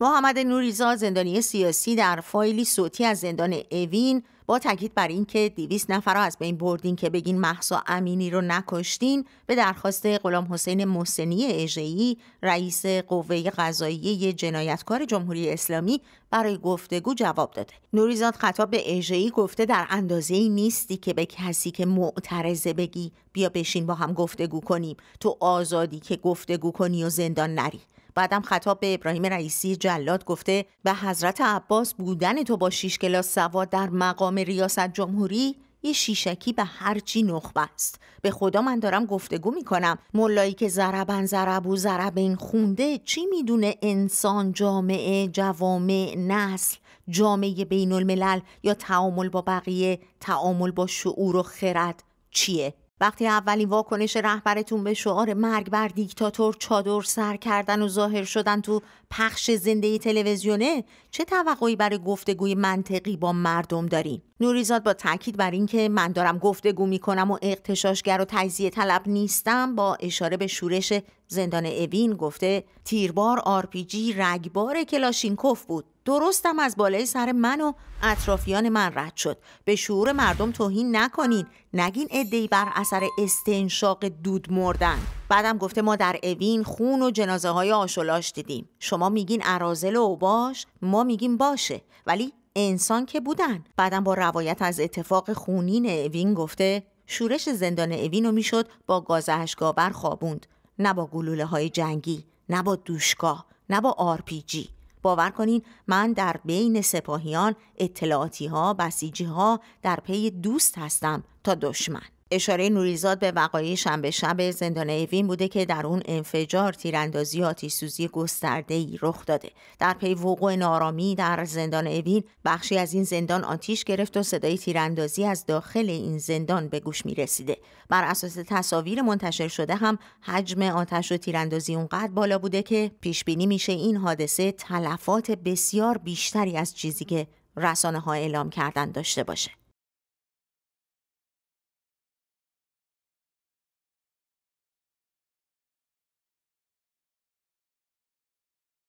محمد نوریزاد زندانی سیاسی در فایلی صوتی از زندان اوین با تاکید بر اینکه 200 نفر را از بین بردین که بگین محسا امینی رو نکشتین به درخواست غلام حسین محسنی اژه‌ای رئیس قوه قضاییه جنایتکار جمهوری اسلامی برای گفتگو جواب داده نوریزاد خطاب به اژه‌ای گفته در اندازه ای نیستی که به کسی که معترضه بگی بیا بشین با هم گفتگو کنیم تو آزادی که گفتگو کنی و زندان نری بعدم خطاب به ابراهیم رئیسی جلاد گفته به حضرت عباس بودن تو با شیش کلاس سواد در مقام ریاست جمهوری یه شیشکی به هر چی نخبه است به خدا من دارم گفتگو میکنم ملایی که زربن زرب و این خونده چی میدونه انسان جامعه جوامع نسل جامعه بین الملل یا تعامل با بقیه تعامل با شعور و خرد چیه وقتی اولین واکنش رهبرتون به شعار مرگ بر دیکتاتور چادر سر کردن و ظاهر شدن تو پخش زنده تلویزیونه چه توقعی برای گفتگوی منطقی با مردم دارین؟ نوریزاد با تاکید بر اینکه من دارم گفتگو میکنم و اقتشاشگر و تجزیه طلب نیستم با اشاره به شورش زندان اوین گفته تیربار آرپیجی رگبار کلاشینکوف بود درستم از بالای سر من و اطرافیان من رد شد به شعور مردم توهین نکنین نگین ادهی بر اثر استنشاق دود مردن بعدم گفته ما در اوین خون و جنازه های آشولاش دیدیم شما میگین عرازل و باش ما میگیم باشه ولی انسان که بودن بعدم با روایت از اتفاق خونین اوین گفته شورش زندان اوین رو میشد با گاز اشکاور خوابوند نه با گلوله های جنگی نه با دوشگاه نه با آرپیجی باور کنین من در بین سپاهیان اطلاعاتی ها بسیجی ها در پی دوست هستم تا دشمن اشاره نوریزاد به وقایع شنبه شب زندان اوین بوده که در اون انفجار تیراندازی آتیش سوزی گسترده ای رخ داده در پی وقوع نارامی در زندان اوین بخشی از این زندان آتیش گرفت و صدای تیراندازی از داخل این زندان به گوش می رسیده بر اساس تصاویر منتشر شده هم حجم آتش و تیراندازی اونقدر بالا بوده که پیش بینی میشه این حادثه تلفات بسیار بیشتری از چیزی که رسانه ها اعلام کردن داشته باشه